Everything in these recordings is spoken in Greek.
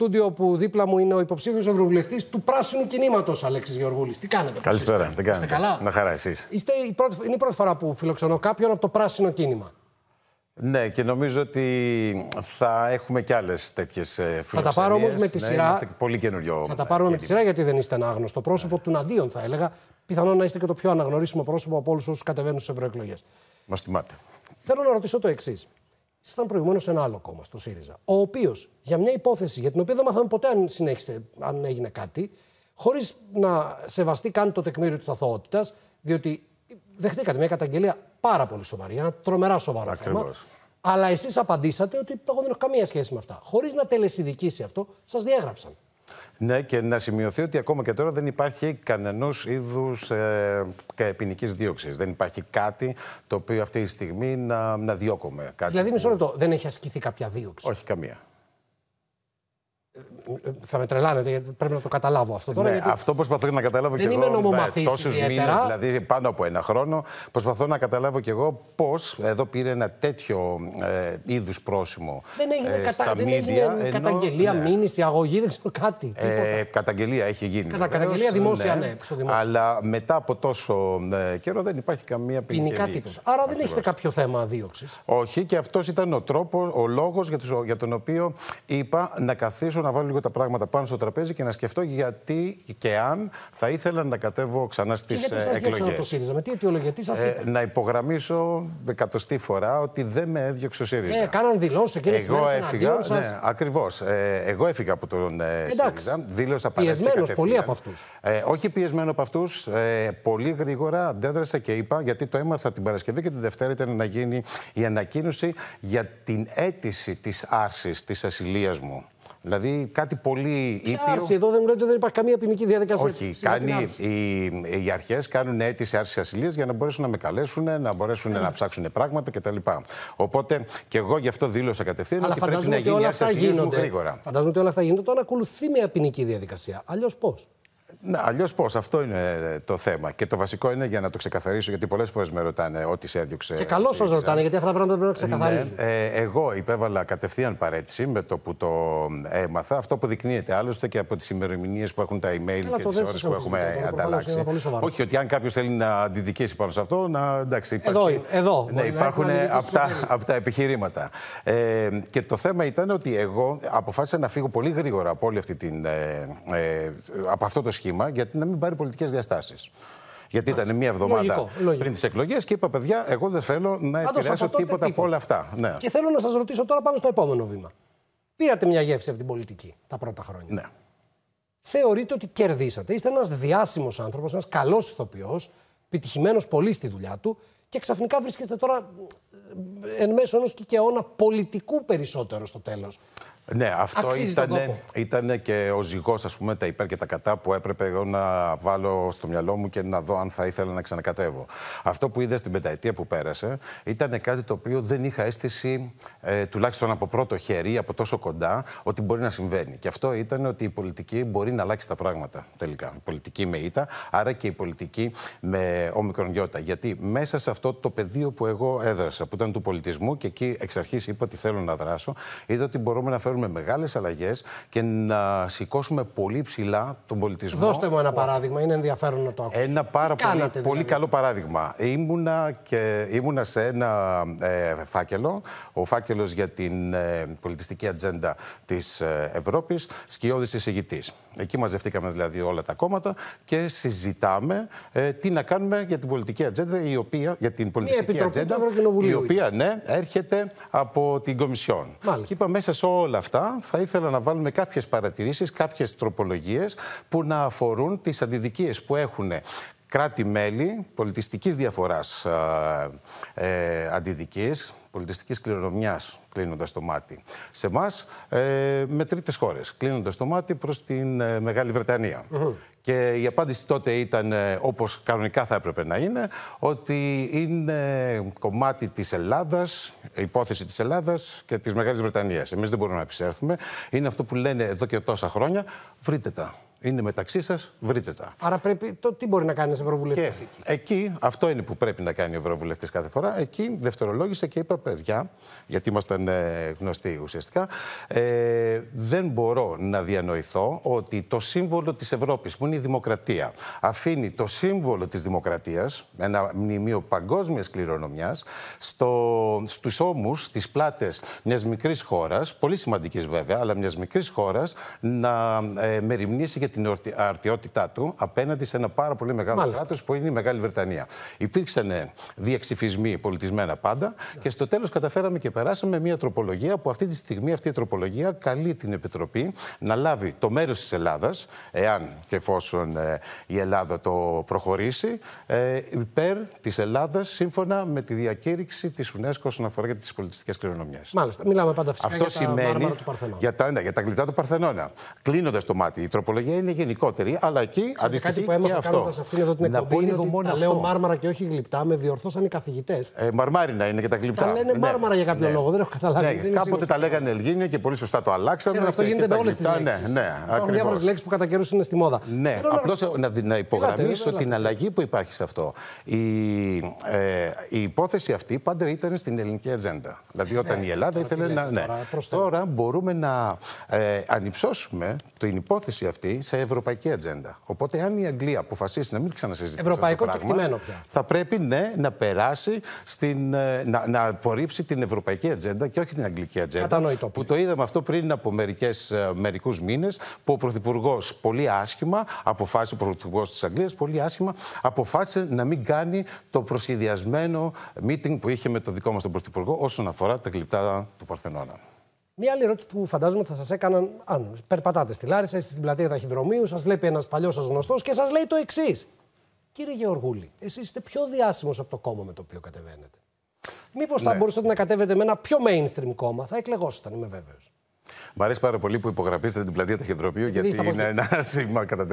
στούντιο που δίπλα μου είναι ο υποψήφιος ευρωβουλευτής του πράσινου κινήματος, Αλέξης Γεωργούλης. Τι κάνετε, Καλησπέρα, κάνετε. Είστε καλά. Να χαρά, εσείς. Είναι η πρώτη φορά που φιλοξενώ κάποιον από το πράσινο κίνημα. Ναι, και νομίζω ότι θα έχουμε κι άλλες τέτοιες φιλοξενίε. Θα τα πάρω όμως με τη σειρά. Ναι, είμαστε πολύ καινούριο. Θα τα πάρουμε με τη σειρά, γιατί δεν είστε ένα άγνωστο πρόσωπο ναι. του αντίον θα έλεγα. Πιθανόν να είστε και το πιο αναγνωρίσιμο πρόσωπο από όλους όσους κατεβαίνουν στις ευρωεκλογές. Μας θυμάται. Θέλω να ρωτήσω το εξής ήταν προηγουμένως σε ένα άλλο κόμμα, στο ΣΥΡΙΖΑ. Ο οποίος για μια υπόθεση για την οποία δεν μάθαμε ποτέ αν συνέχισε, αν έγινε κάτι, χωρίς να σεβαστεί καν το τεκμήριο της αθωότητας, διότι δεχτήκατε μια καταγγελία πάρα πολύ σοβαρή, ένα τρομερά σοβαρό θέμα. Αλλά εσείς απαντήσατε ότι εγώ δεν έχω καμία σχέση με αυτά. Χωρίς να τελεσυδικήσει αυτό, σας διέγραψαν. Ναι, και να σημειωθεί ότι ακόμα και τώρα δεν υπάρχει κανένα είδους ε, ποινικής δίωξης. Δεν υπάρχει κάτι το οποίο αυτή τη στιγμή να, να διώκουμε. Κάτι δηλαδή, μισό λεπτό, δεν έχει ασκηθεί κάποια δίωξη. Όχι καμία θα με τρελάνετε, γιατί πρέπει να το καταλάβω αυτό τώρα. Ναι, γιατί... Αυτό προσπαθώ να καταλάβω δεν και είμαι εγώ. Ναι, Τόσου μήνες, δηλαδή πάνω από ένα χρόνο, προσπαθώ να καταλάβω και εγώ πώς εδώ πήρε ένα τέτοιο ε, είδους πρόσημο δεν έγινε ε, δεν Έγινε καταγγελία, ναι. μήνυση, αγωγή, δεν ξέρω κάτι. Ε, καταγγελία έχει γίνει. Κατα, καταγγελία δημόσια, ναι. ναι. στο δημόσιο. Αλλά μετά από τόσο ε, καιρό δεν υπάρχει καμία ποινική. Άρα δεν έχετε κάποιο θέμα δίωξη. Όχι, και αυτός ήταν ο τρόπος, ο λόγος για τον οποίο είπα να καθίσω να βάλω λίγο λίγο τα πράγματα πάνω στο τραπέζι και να σκεφτώ γιατί και αν θα ήθελα να κατέβω ξανά στι ε, εκλογές. το ΣΥΡΙΖΑ, με τι αιτιολογία, τι σας ε, Να υπογραμμίσω εκατοστή φορά ότι δεν με έδιωξε ο ΣΥΡΙΖΑ. Ε, κάναν δηλώσεις εκείνε τι Εγώ Έφυγα, ναι, ναι ακριβώς. Ε, εγώ έφυγα από τον ε, ΣΥΡΙΖΑ. Δήλωσα Πιεσμένο, πολύ από αυτούς. Ε, όχι πιεσμένο από αυτούς. Ε, πολύ γρήγορα αντέδρασα και είπα, γιατί το έμαθα την Παρασκευή και τη Δευτέρα ήταν να γίνει η ανακοίνωση για την αίτηση της άρσης της ασυλίας μου. Δηλαδή κάτι πολύ ήπιο. Άρση, εδώ δεν μου λέτε ότι δεν υπάρχει καμία ποινική διαδικασία. Όχι, κάνει, οι, οι αρχές κάνουν αίτηση άρσης ασυλίας για να μπορέσουν να με καλέσουν, να μπορέσουν να ψάξουν πράγματα κτλ. Οπότε και εγώ γι' αυτό δήλωσα κατευθείαν ότι πρέπει να γίνει άρση ασυλία γρήγορα. Φαντάζομαι ότι όλα αυτά γίνονται όταν ακολουθεί μια ποινική διαδικασία. Αλλιώς πώς. Ναι, αλλιώς πώς. Αυτό είναι ε, το θέμα. Και το βασικό είναι για να το ξεκαθαρίσω, γιατί πολλές φορές με ρωτάνε ό,τι σε έδιωξε. Και καλώς σα ρωτάνε, γιατί αυτά τα πράγματα πρέπει να ναι, ξεκαθαρίσουν ε, εγώ υπέβαλα κατευθείαν παρέτηση με το που το έμαθα. Αυτό που δεικνύεται άλλωστε και από τις ημερομηνίες που έχουν τα email και τι ώρε που έχουμε ανταλλάξει. Όχι, ότι αν κάποιος θέλει να αντιδικήσει πάνω σε αυτό, να εντάξει. Υπάρχει, εδώ, εδώ ναι, υπάρχουν από τα επιχειρήματα. Ε, και το θέμα ήταν ότι εγώ αποφάσισα να φύγω πολύ γρήγορα από αυτή την. Ε, ε, από αυτό το σχήμα σχήμα, γιατί να μην πάρει πολιτικές διαστάσεις. Γιατί ήταν μια εβδομάδα πριν τις εκλογές και είπα, παιδιά, εγώ δεν θέλω να επηρεάσω τίποτα από όλα αυτά. Ναι. Και θέλω να σας ρωτήσω τώρα, πάμε στο επόμενο βήμα. Πήρατε μια γεύση από την πολιτική τα πρώτα χρόνια. Ναι. Θεωρείτε ότι κερδίσατε. Είστε ένας διάσημος άνθρωπος, ένας καλός ηθοποιός, επιτυχημένος πολύ στη δουλειά του και ξαφνικά βρίσκεστε τώρα ε, εν μέσω ενός κυκαιώνα πολιτικού περισσότερο στο τέλος. Ναι, αυτό ήταν, ήταν και ο ζυγός, ας πούμε, τα υπέρ και τα κατά που έπρεπε εγώ να βάλω στο μυαλό μου και να δω αν θα ήθελα να ξανακατεύω. Αυτό που είδα στην πενταετία που πέρασε ήταν κάτι το οποίο δεν είχα αίσθηση, ε, τουλάχιστον από πρώτο χέρι, από τόσο κοντά, ότι μπορεί να συμβαίνει. Και αυτό ήταν ότι η πολιτική μπορεί να αλλάξει τα πράγματα τελικά. Η πολιτική με ήττα, άρα και η πολιτική με ομικρονιώτα. Γιατί μέσα σε αυτό το πεδίο που εγώ έδρασα, που ήταν του πολιτισμού και εκεί εξ αρχής είπα ότι θέλω να δράσω, είδα ότι μπορούμε να φέρουμε με μεγάλες αλλαγές και να σηκώσουμε πολύ ψηλά τον πολιτισμό. Δώστε μου ένα παράδειγμα, είναι ενδιαφέρον να το ακούσω. Ένα πάρα πολύ, δηλαδή? πολύ καλό παράδειγμα. Ήμουνα, και, ήμουνα σε ένα ε, φάκελο, ο φάκελος για την ε, πολιτιστική ατζέντα της ε, Ευρώπης, σκιώδης εισηγητής. Εκεί μαζευτήκαμε δηλαδή όλα τα κόμματα και συζητάμε ε, τι να κάνουμε για την πολιτική ατζέντα, η οποία, για την πολιτική ατζέντα, η οποία ναι, έρχεται από την Κομισιόν. Και είπα μέσα σε όλα αυτά θα ήθελα να βάλουμε κάποιες παρατηρήσεις, κάποιες τροπολογίες που να αφορούν τις αντιδικίες που έχουν κράτη-μέλη πολιτιστικής διαφοράς ε, ε αντιδικής, πολιτιστικής κληρονομιάς, κλείνοντας το μάτι σε εμάς, ε, με τρίτες χώρες, κλείνοντας το μάτι προς την ε, Μεγάλη Βρετανία. Και η απάντηση τότε ήταν, όπως κανονικά θα έπρεπε να είναι, ότι είναι κομμάτι της Ελλάδας, υπόθεση της Ελλάδας και της Μεγάλης Βρετανίας. Εμείς δεν μπορούμε να επισέρθουμε. Είναι αυτό που λένε εδώ και τόσα χρόνια. Βρείτε τα είναι μεταξύ σας, βρείτε τα. Άρα πρέπει. Το, τι μπορεί να κάνει ένας Ευρωβουλευτής. Εκεί. εκεί, αυτό είναι που πρέπει να κάνει ο Ευρωβουλευτής κάθε φορά. Εκεί δευτερολόγησα και είπα, παιδιά, γιατί ήμασταν ε, γνωστοί ουσιαστικά, ε, δεν μπορώ να διανοηθώ ότι το σύμβολο της Ευρώπης, που είναι η δημοκρατία, αφήνει το σύμβολο της δημοκρατίας, ένα μνημείο παγκόσμιας κληρονομιάς, στο, στους ώμους, στις πλάτες μιας μικρής χώρας, πολύ σημαντικής βέβαια, αλλά μιας μικρής χώρας, να ε, μεριμνήσει την αρτιότητά του απέναντι σε ένα πάρα πολύ μεγάλο κράτος που είναι η Μεγάλη Βρετανία. Υπήρξαν διαξυφισμοί πολιτισμένα πάντα και στο τέλος καταφέραμε και περάσαμε μια τροπολογία που αυτή τη στιγμή αυτή η τροπολογία καλεί την Επιτροπή να λάβει το μέρος της Ελλάδας, εάν και εφόσον ε, η Ελλάδα το προχωρήσει, ε, υπέρ της Ελλάδας σύμφωνα με τη διακήρυξη της UNESCO όσον αφορά για τις πολιτιστικές κληρονομιές. Μάλιστα. Μιλάμε πάντα φυσικά Αυτό για, τα σημαίνει, του για, τα ναι, γλυπτά του Παρθενώνα. Κλείνοντας το μάτι, η τροπολογία είναι γενικότερη, αλλά εκεί αντιστοιχεί κάτι που και αυτό. Αυτή εδώ την να μόνο αυτό. Λέω μάρμαρα και όχι γλυπτά, με διορθώσαν οι καθηγητές. Ε, μαρμάρινα είναι και τα γλυπτά. Τα λένε ναι. μάρμαρα για κάποιο ναι. λόγο, δεν έχω καταλάβει. Ναι. Δεν Κάποτε τα λέγανε Ελγίνια και πολύ σωστά το αλλάξαν. Ξέρω, αυτό γίνεται με όλες τις λέξεις. Ναι, Υπάρχουν διάφορες λέξεις που κατά καιρούς είναι στη μόδα. Ναι, απλώ να υπογραμμίσω την αλλαγή που υπάρχει σε αυτό. Ε, η υπόθεση αυτή πάντα ήταν στην ελληνική ατζέντα. Δηλαδή όταν ναι, η Ελλάδα ήθελε να. Ναι. Τώρα μπορούμε να ε, ανυψώσουμε την υπόθεση αυτή σε ευρωπαϊκή ατζέντα. Οπότε, αν η Αγγλία αποφασίσει να μην ξανασυζητήσει. Ευρωπαϊκό αυτό το πράγμα, πια. Θα πρέπει, ναι, να περάσει στην, ε, να, να απορρίψει την ευρωπαϊκή ατζέντα και όχι την αγγλική ατζέντα. Κατανοητό. Που το είδαμε αυτό πριν από ε, μερικούς μήνες, που ο Πρωθυπουργός πολύ άσχημα αποφάσισε, ο Πρωθυπουργός της Αγγλίας πολύ άσχημα αποφάσισε να μην κάνει το προσχεδιασμένο meeting που είχε με το δικό μας τον Πρωθυπουργό όσον αφορά τα γλυπτά του Παρθενώνα. Μία άλλη ερώτηση που φαντάζομαι θα σας έκαναν αν περπατάτε στη Λάρισα, ή στην πλατεία ταχυδρομείου, σας βλέπει ένας παλιός σας γνωστός και σας λέει το εξής. Κύριε Γεωργούλη, εσείς είστε πιο διάσημος από το κόμμα με το οποίο κατεβαίνετε. Μήπως θα ναι. μπορούσατε να κατέβετε με ένα πιο mainstream κόμμα, θα εκλεγόσασταν, είμαι βέβαιος. Μ' αρέσει πάρα πολύ που υπογραφήσατε την πλατεία Ταχυδρομείου, γιατί είναι ένα σήμα κατά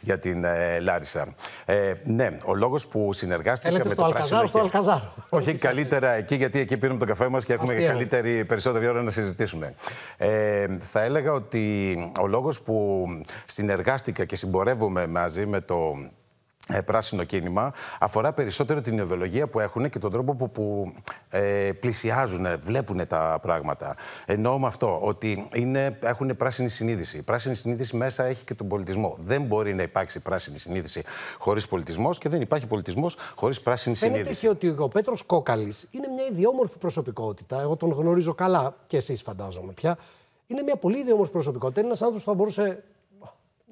για την ε, Λάρισα. Ε, ναι, ο λόγος που συνεργάστηκα με το Πράσινο. Στο Αλκαζάρ. Όχι καλύτερα εκεί, γιατί εκεί πίνουμε τον καφέ μας και έχουμε καλύτερη, περισσότερη ώρα να συζητήσουμε. Ε, θα έλεγα ότι ο λόγος που συνεργάστηκα και συμπορεύομαι μαζί με το ε, πράσινο κίνημα αφορά περισσότερο την ιδεολογία που έχουν και τον τρόπο που, που ε, πλησιάζουν, βλέπουν τα πράγματα. Εννοώ με αυτό ότι είναι, έχουν πράσινη συνείδηση. πράσινη συνείδηση μέσα έχει και τον πολιτισμό. Δεν μπορεί να υπάρξει πράσινη συνείδηση χωρίς πολιτισμός και δεν υπάρχει πολιτισμός χωρίς πράσινη Φαίνεται συνείδηση. Φαίνεται ότι ο Πέτρος Κόκαλης είναι μια ιδιόμορφη προσωπικότητα. Εγώ τον γνωρίζω καλά και εσείς φαντάζομαι πια. Είναι μια πολύ ιδιόμορφη προσωπικότητα. Είναι ένας άνθρωπος που θα μπορούσε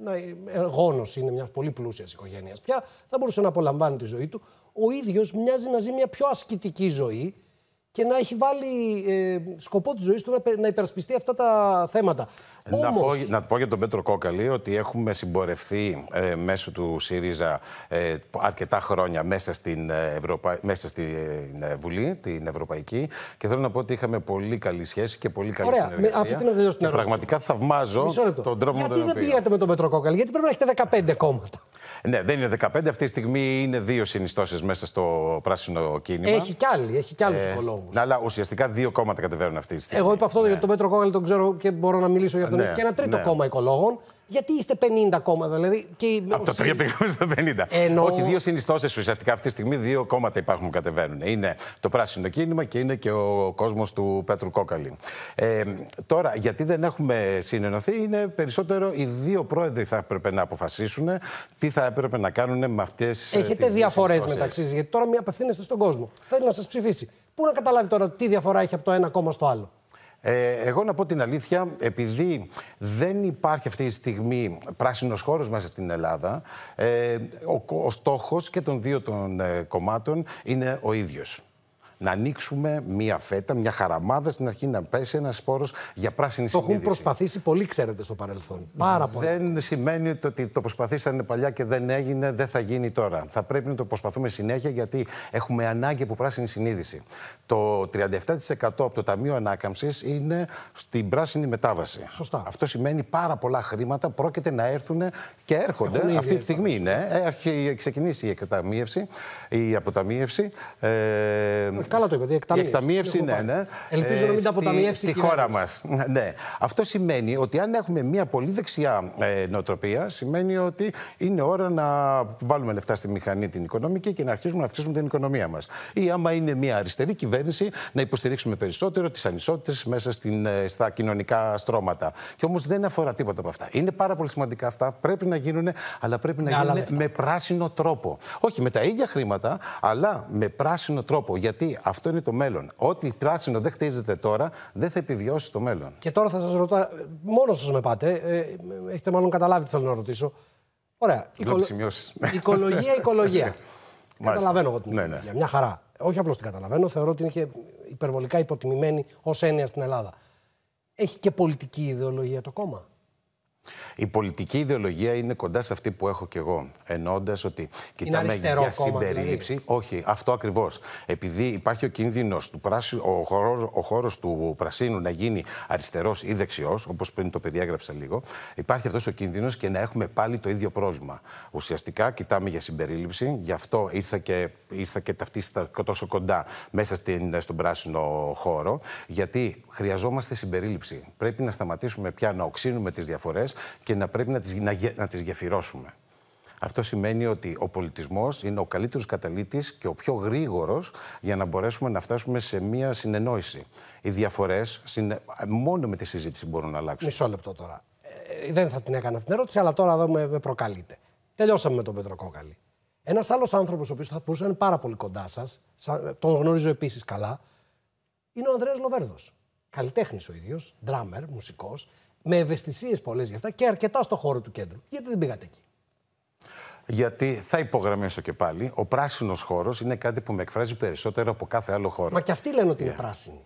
ε, ε, γόνος είναι μια πολύ πλούσιας οικογένειας πια, θα μπορούσε να απολαμβάνει τη ζωή του. Ο ίδιος μοιάζει να ζει μια πιο ασκητική ζωή, και να έχει βάλει ε, σκοπό της ζωής του να, να υπερασπιστεί αυτά τα θέματα. Να, πω, να πω για τον Πέτρο Κόκαλη ότι έχουμε συμπορευθεί ε, μέσω του ΣΥΡΙΖΑ ε, αρκετά χρόνια μέσα στην, Ευρωπα... μέσα στην Βουλή, την Ευρωπαϊκή. Και θέλω να πω ότι είχαμε πολύ καλή σχέση και πολύ καλή συνεργασία. αυτή την και πραγματικά θαυμάζω τον τρόπο γιατί Γιατί δεν πήγατε με τον Πέτρο Κόκαλη, γιατί πρέπει να έχετε 15 κόμματα. Ναι, δεν είναι 15. Αυτή τη στιγμή είναι δύο συνιστώσεις μέσα στο πράσινο κίνημα. Έχει κι άλλοι, έχει κι άλλους ε, οικολόγους. Ναι, αλλά ουσιαστικά δύο κόμματα κατεβαίνουν αυτή τη στιγμή. Εγώ είπα αυτό ναι. για τον Πέτρο Κόγκαλ τον ξέρω και μπορώ να μιλήσω για αυτό. Ναι, και ένα τρίτο ναι. κόμμα οικολόγων. Γιατί είστε 50 κόμματα, δηλαδή. Και... Από τα 3 πήγαμε στα 50. Ενώ... Όχι, δύο συνιστώσεις ουσιαστικά αυτή τη στιγμή, δύο κόμματα υπάρχουν που κατεβαίνουν. Είναι το πράσινο κίνημα και είναι και ο κόσμος του Πέτρου Κόκαλη. Ε, τώρα, γιατί δεν έχουμε συνενωθεί, είναι περισσότερο οι δύο πρόεδροι θα έπρεπε να αποφασίσουν τι θα έπρεπε να κάνουν με αυτές τι. Ε, Έχετε διαφορέ μεταξύ γιατί τώρα μία απευθύνεστε στον κόσμο. Θέλει να σας ψηφίσει. Πού να καταλάβει τώρα τι διαφορά έχει από το ένα κόμμα στο άλλο. Ε, εγώ να πω την αλήθεια, επειδή δεν υπάρχει αυτή τη στιγμή πράσινος χώρος μέσα στην Ελλάδα, ε, ο, ο στόχος και των δύο των ε, κομμάτων είναι ο ίδιος να ανοίξουμε μία φέτα, μια χαραμάδα στην αρχή να πέσει ένας σπόρος για πράσινη συνείδηση. Το έχουν προσπαθήσει πολύ, ξέρετε, στο παρελθόν. Πάρα πολύ. Δεν σημαίνει ότι το προσπαθήσανε παλιά και δεν έγινε, δεν θα γίνει τώρα. Θα πρέπει να το προσπαθούμε συνέχεια γιατί έχουμε ανάγκη από πράσινη συνείδηση. Το 37% από το Ταμείο Ανάκαμψης είναι στην πράσινη μετάβαση. Σωστά. Αυτό σημαίνει πάρα πολλά χρήματα πρόκειται να έρθουν και έρχονται. Αυτή τη στιγμή είναι. Έχει ε, ξεκινήσει η η αποταμίευση. Ε, Καλά το είπατε. Η ναι. Ελπίζω να μην ε, τα αποταμιεύσει στη χώρα μας. Ναι. Αυτό σημαίνει ότι αν έχουμε μια πολύ δεξιά ε, νοοτροπία, σημαίνει ότι είναι ώρα να βάλουμε λεφτά στη μηχανή την οικονομική και να αρχίσουμε να αυξήσουμε την οικονομία μας. Ή άμα είναι μια αριστερή κυβέρνηση, να υποστηρίξουμε περισσότερο τις ανισότητες μέσα στην, ε, στα κοινωνικά στρώματα. Και όμως δεν αφορά τίποτα από αυτά. Είναι πάρα πολύ σημαντικά αυτά. Πρέπει να γίνουν, αλλά πρέπει να ναι, γίνουν με πράσινο τρόπο. Όχι με τα ίδια χρήματα, αλλά με πράσινο τρόπο. Γιατί αυτό είναι το μέλλον. Ό,τι πράσινο δεν χτίζεται τώρα, δεν θα επιβιώσει το μέλλον. Και τώρα θα σας ρωτάω, μόνος σας με πάτε, ε, ε, έχετε μάλλον καταλάβει τι θέλω να ρωτήσω. Ωραία. Οικολο... Οικολογία, οικολογία. καταλαβαίνω εγώ την ναι, ναι. Μια χαρά. Όχι απλώς την καταλαβαίνω, θεωρώ ότι είναι υπερβολικά υποτιμημένη ως έννοια στην Ελλάδα. Έχει και πολιτική ιδεολογία το κόμμα. Η πολιτική ιδεολογία είναι κοντά σε αυτή που έχω κι εγώ. Εννοώντας ότι κοιτάμε για συμπερίληψη. Δηλαδή. Όχι, αυτό ακριβώς. Επειδή υπάρχει ο κίνδυνος ο χώρο ο χώρος του πρασίνου να γίνει αριστερός ή δεξιός, όπως πριν το περιέγραψα λίγο, υπάρχει αυτός ο κίνδυνος και να έχουμε πάλι το ίδιο πρόβλημα. Ουσιαστικά κοιτάμε για συμπερίληψη, γι' αυτό ήρθα και, ήρθα και ταυτίστα τόσο κοντά μέσα στην, στον πράσινο χώρο, γιατί χρειαζόμαστε συμπερίληψη. Πρέπει να σταματήσουμε πια να οξύνουμε τις διαφορές και να πρέπει να τις, να, τις γεφυρώσουμε. Αυτό σημαίνει ότι ο πολιτισμός είναι ο καλύτερος καταλήτης και ο πιο γρήγορος για να μπορέσουμε να φτάσουμε σε μία συνεννόηση. Οι διαφορές συνε... μόνο με τη συζήτηση μπορούν να αλλάξουν. Μισό λεπτό τώρα. Ε, δεν θα την έκανα αυτήν την ερώτηση, αλλά τώρα εδώ με, με προκαλείτε. Τελειώσαμε με τον Κόκαλη. Ένας άλλος άνθρωπος, ο οποίος θα μπορούσε να είναι πάρα πολύ κοντά σας, τον γνωρίζω επίσης καλά, είναι ο Ανδρέας Λοβέρδος. Καλλιτέχνης ο ίδιος, ντράμερ, μουσικός με ευαισθησίες πολλές γι' αυτά και αρκετά στο χώρο του κέντρου. Γιατί δεν πήγατε εκεί. Γιατί θα υπογραμμίσω και πάλι, ο πράσινος χώρος είναι κάτι που με εκφράζει περισσότερο από κάθε άλλο χώρο. Μα και αυτοί λένε ότι είναι ναι. πράσινοι.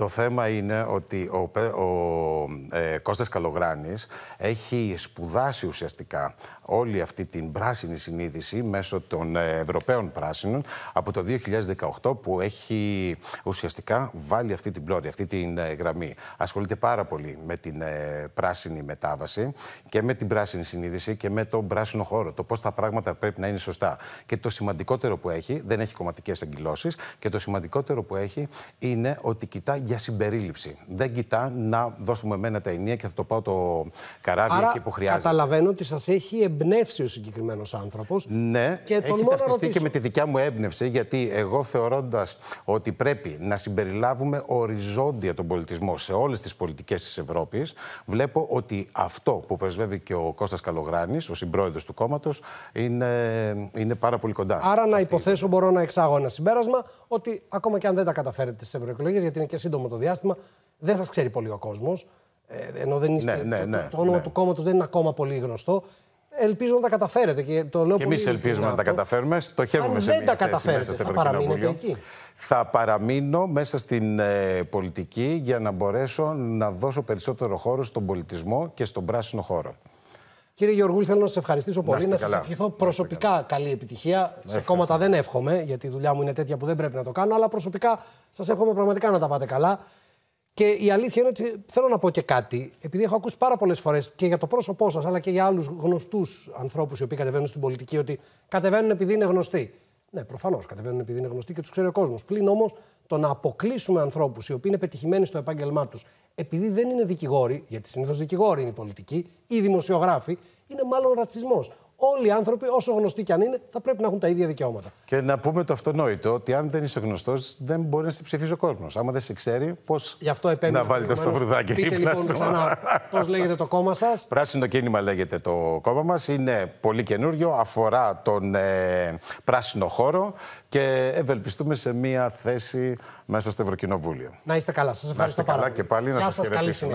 Το θέμα είναι ότι ο, ο ε, Κώστας Καλογράνης έχει σπουδάσει ουσιαστικά όλη αυτή την πράσινη συνείδηση μέσω των ε, Ευρωπαίων Πράσινων από το 2018 που έχει ουσιαστικά βάλει αυτή την πλώρη, αυτή την ε, γραμμή. Ασχολείται πάρα πολύ με την ε, πράσινη μετάβαση και με την πράσινη συνείδηση και με τον πράσινο χώρο, το πώς τα πράγματα πρέπει να είναι σωστά. Και το σημαντικότερο που έχει, δεν έχει κομματικές αγκυλώσεις, και το σημαντικότερο που έχει είναι ότι κοιτάει για συμπερίληψη. Δεν κοιτά να δώσουμε εμένα τα ενία και θα το πάω το καράβι εκεί που χρειάζεται. Καταλαβαίνω ότι σας έχει εμπνεύσει ο συγκεκριμένος άνθρωπος. Ναι, και τον έχει ταυτιστεί και με τη δικιά μου έμπνευση, γιατί εγώ θεωρώντας ότι πρέπει να συμπεριλάβουμε οριζόντια τον πολιτισμό σε όλες τις πολιτικές της Ευρώπης, βλέπω ότι αυτό που πρεσβεύει και ο Κώστας Καλογράνης, ο συμπρόεδρος του κόμματος, είναι, είναι πάρα πολύ κοντά. Άρα, να υποθέσω, μπορώ να εξάγω ένα συμπέρασμα ότι ακόμα και αν δεν τα καταφέρετε στις ευρωεκλογές, γιατί είναι και σύντομα σύντομο το διάστημα, δεν σας ξέρει πολύ ο κόσμος. Ε, ενώ δεν είστε, ναι, ναι, ναι, το, όνομα του κόμματος δεν είναι ακόμα πολύ γνωστό. Ελπίζω να τα καταφέρετε. Και, το λέω και εμείς ελπίζουμε να τα καταφέρουμε. Στοχεύουμε σε δεν τα θέση μέσα στο Θα παραμείνω μέσα στην ε, πολιτική για να μπορέσω να δώσω περισσότερο χώρο στον πολιτισμό και στον πράσινο χώρο. Κύριε Γεωργούλη, θέλω να σας ευχαριστήσω πολύ. Να, σας ευχηθώ προσωπικά καλή επιτυχία. σε κόμματα δεν εύχομαι, γιατί η δουλειά μου είναι τέτοια που δεν πρέπει να το κάνω. Αλλά προσωπικά σας εύχομαι πραγματικά να τα πάτε καλά. Και η αλήθεια είναι ότι θέλω να πω και κάτι. Επειδή έχω ακούσει πάρα πολλές φορές και για το πρόσωπό σας, αλλά και για άλλους γνωστούς ανθρώπους οι οποίοι κατεβαίνουν στην πολιτική, ότι κατεβαίνουν επειδή είναι γνωστοί. Ναι, προφανώς κατεβαίνουν επειδή είναι γνωστοί και τους ξέρει ο κόσμος. Πλην όμως το να αποκλείσουμε ανθρώπους οι οποίοι είναι πετυχημένοι στο επάγγελμά τους επειδή δεν είναι δικηγόροι, γιατί συνήθως δικηγόροι είναι οι πολιτικοί ή δημοσιογράφοι, είναι μάλλον ρατσισμός όλοι οι άνθρωποι, όσο γνωστοί και αν είναι, θα πρέπει να έχουν τα ίδια δικαιώματα. Και να πούμε το αυτονόητο ότι αν δεν είσαι γνωστός, δεν μπορεί να σε ψηφίσει ο κόσμος. Άμα δεν σε ξέρει, πώς να βάλει το σταυρουδάκι Πείτε λοιπόν πώς λέγεται το κόμμα σας. Πράσινο κίνημα λέγεται το κόμμα μας. Είναι πολύ καινούριο, αφορά τον ε, πράσινο χώρο και ευελπιστούμε σε μία θέση μέσα στο Ευρωκοινοβούλιο. Να είστε καλά. Σας ευχαριστώ να είστε καλά πάρα. και πάλι να σα χαιρετήσουμε.